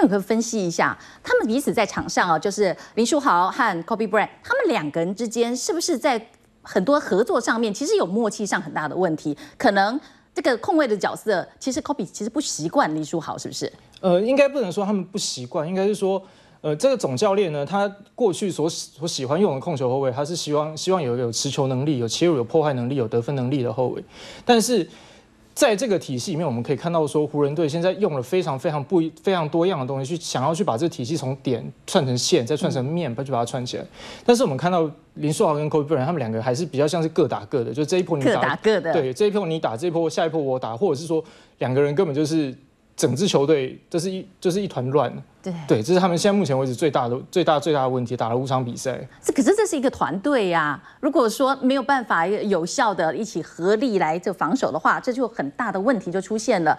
那我可以分析一下，他们彼此在场上啊，就是林书豪和 Kobe Bryant，他们两个人之间是不是在很多合作上面，其实有默契上很大的问题？可能这个控卫的角色，其实 Kobe 其实不习惯林书豪，是不是？呃，应该不能说他们不习惯，应该是说，呃，这个总教练呢，他过去所所喜欢用的控球后卫，他是希望希望有一个持球能力、有切入、有破坏能力、有得分能力的后卫，但是。在这个体系里面，我们可以看到说，湖人队现在用了非常非常不非常多样的东西去想要去把这个体系从点串成线，再串成面，把去把它串起来。但是我们看到林书豪跟科 o 布 e 恩他们两个还是比较像是各打各的，就这一波你各打各的，对这一波你打这一波，下一波我打，或者是说两个人根本就是。整支球队，这是一，这是一团乱。对对，这是他们现在目前为止最大的、最大最大的问题。打了五场比赛，这可是这是一个团队呀。如果说没有办法有效的一起合力来这防守的话，这就很大的问题就出现了。